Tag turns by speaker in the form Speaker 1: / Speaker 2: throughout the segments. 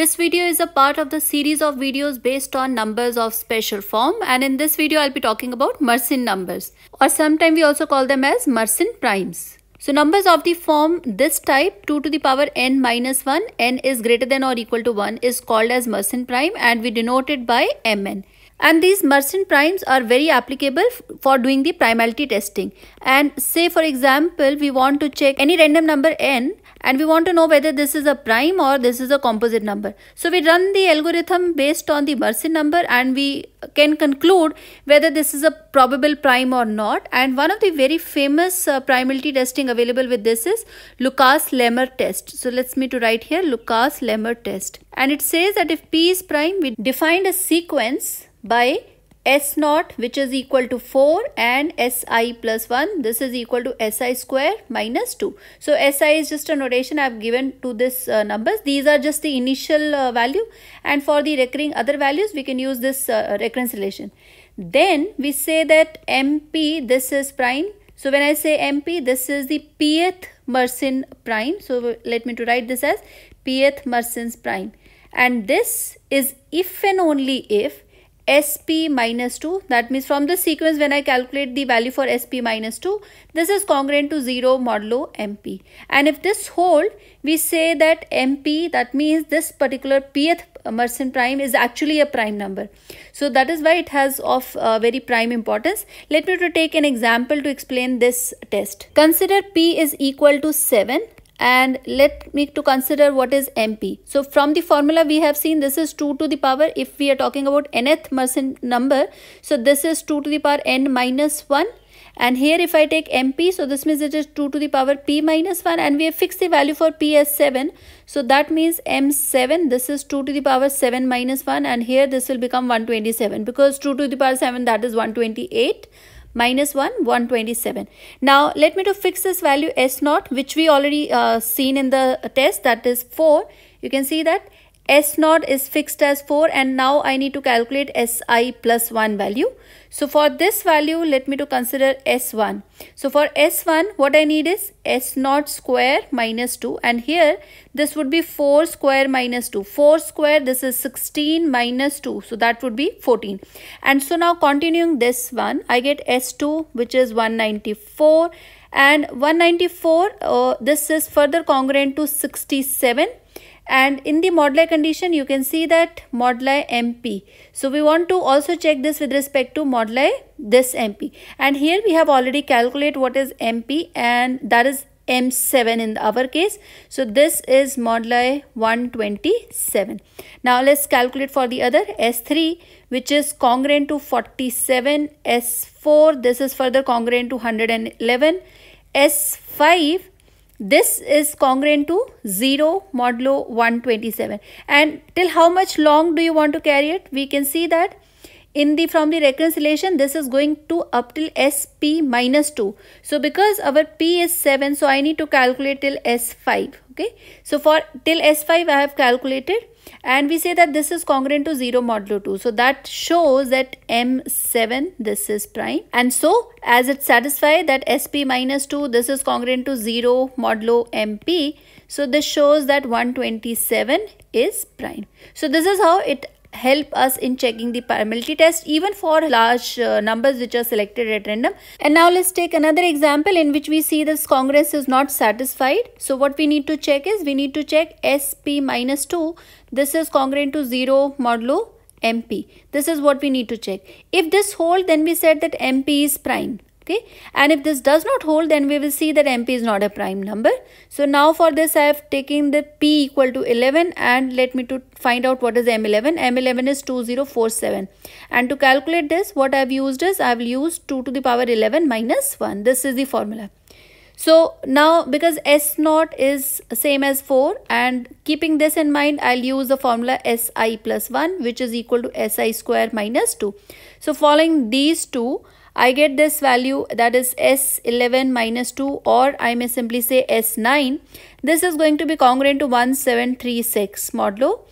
Speaker 1: This video is a part of the series of videos based on numbers of special form and in this video I'll be talking about Mersenne numbers or sometimes we also call them as Mersenne primes. So numbers of the form this type 2 to the power n minus 1 n is greater than or equal to 1 is called as Mersenne prime and we denote it by mn and these Mersenne primes are very applicable for doing the primality testing and say for example we want to check any random number n and we want to know whether this is a prime or this is a composite number. So we run the algorithm based on the Mersenne number and we can conclude whether this is a probable prime or not and one of the very famous uh, primality testing available with this is Lucas-Lemmer test. So let's me to write here Lucas-Lemmer test and it says that if P is prime we defined a sequence by S naught which is equal to 4 and Si plus 1. This is equal to Si square minus 2. So Si is just a notation I have given to this uh, numbers. These are just the initial uh, value and for the recurring other values we can use this uh, recurrence relation. Then we say that MP this is prime. So when I say MP this is the pth Mersenne prime. So let me to write this as pth Mersenne's prime. And this is if and only if sp minus 2 that means from the sequence when I calculate the value for sp minus 2 this is congruent to 0 modulo mp and if this hold we say that mp that means this particular pth Mersenne prime is actually a prime number so that is why it has of uh, very prime importance let me to take an example to explain this test consider p is equal to 7 and let me to consider what is MP. So from the formula we have seen this is 2 to the power if we are talking about nth Mersenne number. So this is 2 to the power n minus 1 and here if I take MP so this means it is 2 to the power p minus 1 and we have fixed the value for p as 7. So that means M7 this is 2 to the power 7 minus 1 and here this will become 127 because 2 to the power 7 that is 128 minus 1 127 now let me to fix this value s naught which we already uh, seen in the test that is 4 you can see that S naught is fixed as 4 and now I need to calculate Si plus 1 value. So for this value, let me to consider S1. So for S1, what I need is S naught square minus 2 and here this would be 4 square minus 2. 4 square, this is 16 minus 2. So that would be 14. And so now continuing this one, I get S2 which is 194 and 194 uh, this is further congruent to 67 and in the moduli condition you can see that moduli mp so we want to also check this with respect to moduli this mp and here we have already calculate what is mp and that is m7 in our case so this is moduli 127 now let's calculate for the other s3 which is congruent to 47 s4 this is further congruent to 111 s5 this is congruent to 0 modulo 127 and till how much long do you want to carry it we can see that in the from the reconciliation this is going to up till sp minus 2 so because our p is 7 so i need to calculate till s5 okay so for till s5 i have calculated and we say that this is congruent to 0 modulo 2 so that shows that m7 this is prime and so as it satisfies that sp minus 2 this is congruent to 0 modulo mp so this shows that 127 is prime so this is how it help us in checking the permeability test even for large uh, numbers which are selected at random. And now let's take another example in which we see this Congress is not satisfied. So what we need to check is we need to check SP minus 2. This is congruent to 0 modulo MP. This is what we need to check. If this hold then we said that MP is prime okay and if this does not hold then we will see that mp is not a prime number so now for this i have taken the p equal to 11 and let me to find out what is m11 m11 is 2047 and to calculate this what i have used is i will use 2 to the power 11 minus 1 this is the formula so now because S naught is same as 4 and keeping this in mind, I'll use the formula SI plus 1 which is equal to SI square minus 2. So following these two, I get this value that is S11 minus 2 or I may simply say S9. This is going to be congruent to 1736 modulo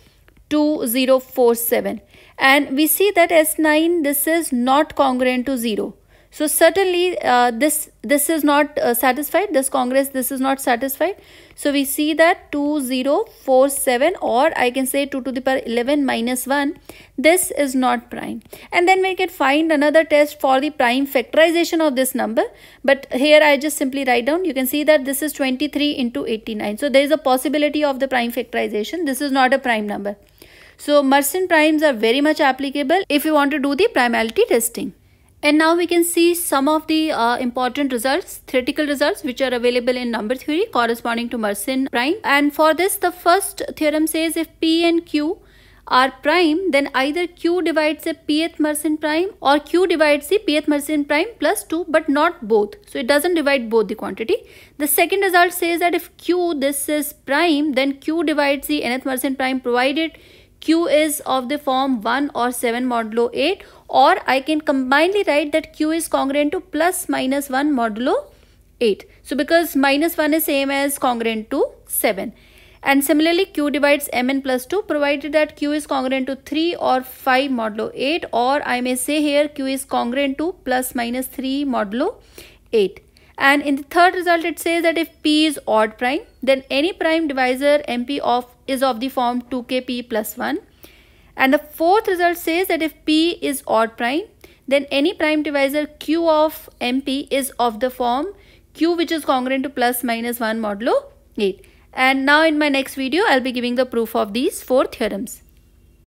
Speaker 1: 2047 and we see that S9 this is not congruent to 0. So certainly uh, this this is not uh, satisfied. This Congress this is not satisfied. So we see that 2047 or I can say 2 to the power 11 minus 1. This is not prime. And then we can find another test for the prime factorization of this number. But here I just simply write down. You can see that this is 23 into 89. So there is a possibility of the prime factorization. This is not a prime number. So Mersenne primes are very much applicable if you want to do the primality testing. And now we can see some of the uh, important results, theoretical results, which are available in number theory corresponding to Mersenne prime. And for this, the first theorem says if P and Q are prime, then either Q divides a pth Mersenne prime or Q divides the pth Mersenne prime plus 2, but not both. So it doesn't divide both the quantity. The second result says that if Q, this is prime, then Q divides the nth Mersenne prime provided Q is of the form 1 or 7 modulo 8 or I can combinedly write that q is congruent to plus minus 1 modulo 8. So because minus 1 is same as congruent to 7. And similarly, Q divides Mn plus 2 provided that Q is congruent to 3 or 5 modulo 8 or I may say here Q is congruent to plus minus 3 modulo 8. And in the third result, it says that if P is odd prime, then any prime divisor MP of is of the form 2KP plus 1 and the fourth result says that if P is odd prime, then any prime divisor Q of MP is of the form Q which is congruent to plus minus 1 modulo 8. And now in my next video, I'll be giving the proof of these four theorems.